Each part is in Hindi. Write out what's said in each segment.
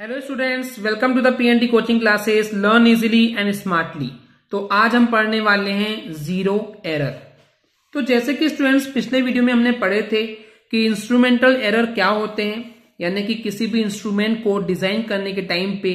Hello students welcome to the PNT coaching classes learn easily and smartly तो आज हम पढ़ने वाले हैं जीरो एरर तो जैसे कि स्टूडेंट्स पिछले वीडियो में हमने पढ़े थे कि इंस्ट्रूमेंटल एरर क्या होते हैं यानी कि किसी भी इंस्ट्रूमेंट को डिजाइन करने के टाइम पे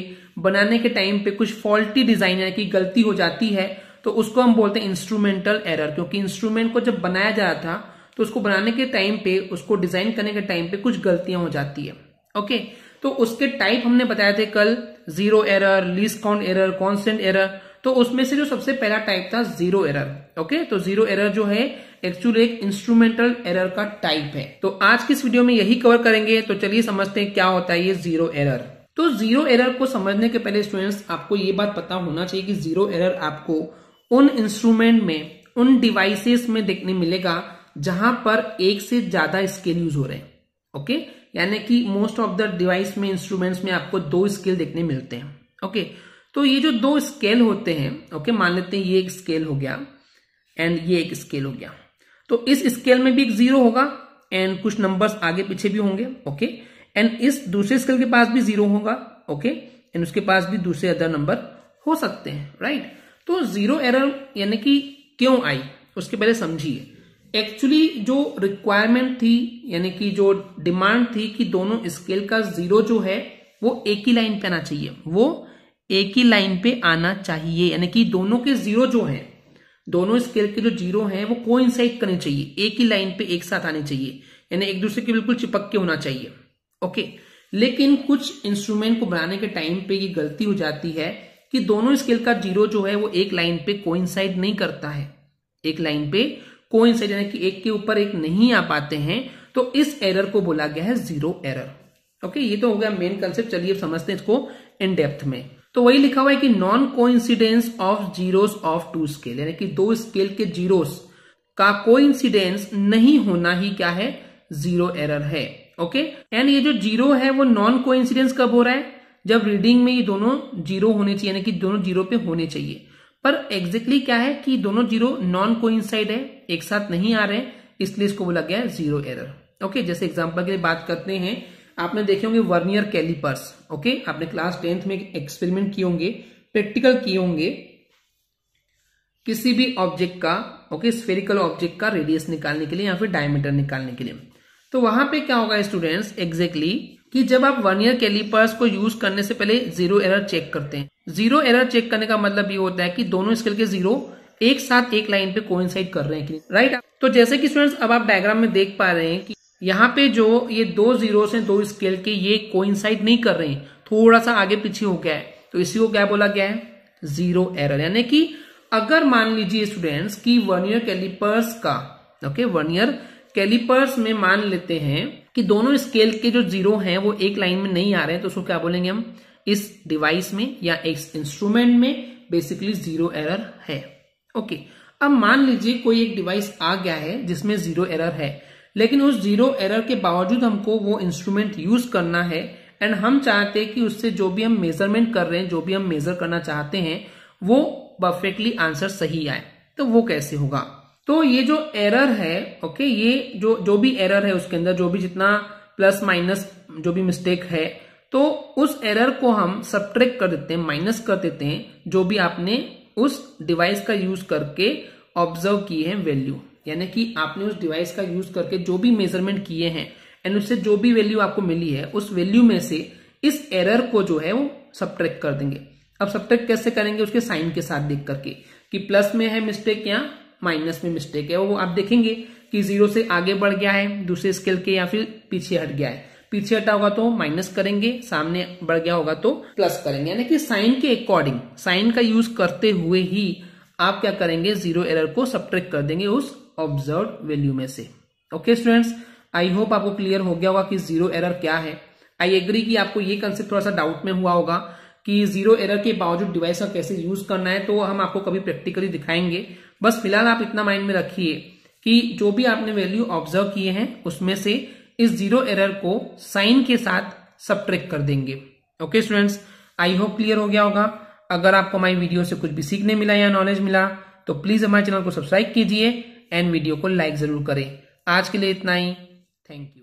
बनाने के टाइम पे कुछ फॉल्टी डिजाइन यानी कि गलती हो जाती है तो उसको हम बोलते हैं इंस्ट्रूमेंटल एरर क्योंकि इंस्ट्रूमेंट को जब बनाया जा रहा था तो उसको बनाने के टाइम पे उसको डिजाइन करने के टाइम पे कुछ गलतियां हो जाती है ओके okay? तो उसके टाइप हमने बताए थे कल zero error least count error constant error तो उसमें से जो सबसे पहला टाइप था जीरो एरर ओके तो जीरो एरर जो है एक्चुअली एक इंस्ट्रूमेंटल एरर का टाइप है तो आज की इस वीडियो में यही कवर करेंगे तो चलिए समझते हैं क्या होता है ये जीरो एरर तो जीरो एरर को समझने के पहले स्टूडेंट्स आपको ये बात पता होना चाहिए कि जीरो एरर आपको उन इंस्ट्रूमेंट में उन डिवाइसेस में देखने मिलेगा जहां पर एक से ज्यादा स्केल यूज हो रहे हैं ओके यानी कि मोस्ट ऑफ द डिवाइस में इंस्ट्रूमेंट्स में आपको दो स्केल देखने मिलते हैं ओके तो ये जो दो स्केल होते हैं ओके मान लेते हैं ये एक स्केल हो गया एंड ये एक स्केल हो गया तो इस स्केल में भी एक जीरो होगा एंड कुछ नंबर्स आगे पीछे भी होंगे ओके एंड इस दूसरे स्केल के पास भी जीरो होगा ओके एंड उसके पास भी दूसरे अदर नंबर हो सकते हैं राइट तो जीरो एरर यानी कि क्यों आई उसके पहले समझिए एक्चुअली जो रिक्वायरमेंट थी यानी कि जो डिमांड थी कि दोनों स्केल का जीरो जो है वो एक ही लाइन पे आना चाहिए वो एक ही लाइन पे आना चाहिए यानी कि दोनों के जीरो जो हैं दोनों स्केल के जो जीरो हैं वो को करने चाहिए एक ही लाइन पे एक साथ आने चाहिए यानी एक दूसरे के बिल्कुल चिपक के होना चाहिए ओके लेकिन कुछ इंस्ट्रूमेंट को बनाने के टाइम पे ये गलती हो जाती है कि दोनों स्केल का जीरो जो है वो एक लाइन पे को नहीं करता है एक लाइन पे को यानी कि एक के ऊपर एक नहीं आ पाते हैं तो इस एरर को बोला गया है जीरो एरर ओके ये तो हो गया मेन कंसेप्ट चलिए समझते हैं इसको इन डेप्थ में तो वही लिखा हुआ है कि non coincidence of zeros of two scale यानी कि दो स्केल के जीरोस का कोइंसिडेंस नहीं होना ही क्या है जीरो एरर है ओके एंड ये जो जीरो है वो नॉन कोइंसिडेंस कब हो रहा है जब रीडिंग में ये दोनों जीरो होने चाहिए यानी कि दोनों जीरो पे होने चाहिए पर एग्जैक्टली क्या है कि दोनों जीरो नॉन कोइंसाइड है एक साथ नहीं आ रहे हैं इसलिए इसको बोला गया है जीरो एरर ओके जैसे एग्जाम्पल के लिए बात करते हैं आपने देखे होंगे वर्नियर कैलिपर्स ओके आपने क्लास टेंथ में एक्सपेरिमेंट किए होंगे प्रैक्टिकल किए होंगे किसी भी ऑब्जेक्ट का ओके स्फेरिकल ऑब्जेक्ट का रेडियस निकालने के लिए या फिर डायमीटर निकालने के लिए तो वहां पे क्या होगा स्टूडेंट्स एग्जैक्टली exactly, कि जब आप वन ईयर कैलिपर्स को यूज करने से पहले जीरो एरर चेक करते हैं जीरो एरर चेक करने का मतलब ये होता है कि दोनों स्केल के जीरो एक साथ एक लाइन पे कोइंसाइड कर रहे हैं राइट तो जैसे कि स्टूडेंट्स अब आप डायग्राम में देख पा रहे हैं कि यहाँ पे जो ये दो जीरो हैं दो स्केल के ये कोइंसाइड नहीं कर रहे हैं थोड़ा सा आगे पीछे हो गया है तो इसी को क्या बोला गया है जीरो एरर यानी कि अगर मान लीजिए स्टूडेंट्स की वन ईयर कैलिपर्स का ओके वन ईयर कैलिपर्स में मान लेते हैं कि दोनों स्केल के जो जीरो हैं वो एक लाइन में नहीं आ रहे हैं तो उसको क्या बोलेंगे हम इस डिवाइस में या इस इंस्ट्रूमेंट में बेसिकली जीरो एरर है ओके अब मान लीजिए कोई एक डिवाइस आ गया है जिसमें जीरो एरर है लेकिन उस जीरो एरर के बावजूद हमको वो इंस्ट्रूमेंट यूज करना है एंड हम चाहते हैं कि उससे जो भी हम मेजरमेंट कर रहे हैं जो भी हम मेजर करना चाहते हैं वो परफेक्टली आंसर सही आए तो वो कैसे होगा तो ये जो एरर है ओके ये जो जो भी एरर है उसके अंदर जो भी जितना प्लस माइनस जो भी मिस्टेक है तो उस एरर को हम सब्ट्रेक कर देते हैं माइनस कर देते हैं जो भी आपने उस डिवाइस का यूज करके ऑब्जर्व किए है वैल्यू यानी कि आपने उस डिवाइस का यूज करके जो भी मेजरमेंट किए हैं एंड उससे जो भी वैल्यू आपको मिली है उस वैल्यू में से इस एरर को जो है वो सब्ट्रैक्ट कर देंगे अब सब्ट्रैक्ट कैसे करेंगे उसके साइन के साथ देख करके कि प्लस में है मिस्टेक यहाँ माइनस में मिस्टेक है वो आप देखेंगे कि जीरो से आगे बढ़ गया है दूसरे स्केल के या फिर पीछे हट गया है पीछे हटा होगा तो माइनस करेंगे सामने बढ़ गया होगा तो प्लस करेंगे यानी कि साइन के अकॉर्डिंग साइन का यूज करते हुए ही आप क्या करेंगे जीरो एरर को सब्ट्रैक्ट कर देंगे उस ऑब्जर्व वैल्यू में से ओके स्टूडेंट्स आई होप आपको क्लियर हो गया होगा कि जीरो एरर क्या है आई एग्री कि आपको ये कंसेप्ट थोड़ा सा डाउट में हुआ होगा कि जीरो एरर के बावजूद डिवाइस का कैसे यूज करना है तो हम आपको कभी प्रैक्टिकली दिखाएंगे बस फिलहाल आप इतना माइंड में रखिए कि जो भी आपने वैल्यू ऑब्जर्व किए हैं उसमें से इस जीरो एरर को साइन के साथ सब कर देंगे okay students I hope clear हो गया होगा अगर आपको हमारी वीडियो से कुछ भी सीखने मिला या नॉलेज मिला तो प्लीज हमारे चैनल को सब्सक्राइब कीजिए एंड वीडियो को लाइक जरूर करें आज के लिए इतना ही थैंक यू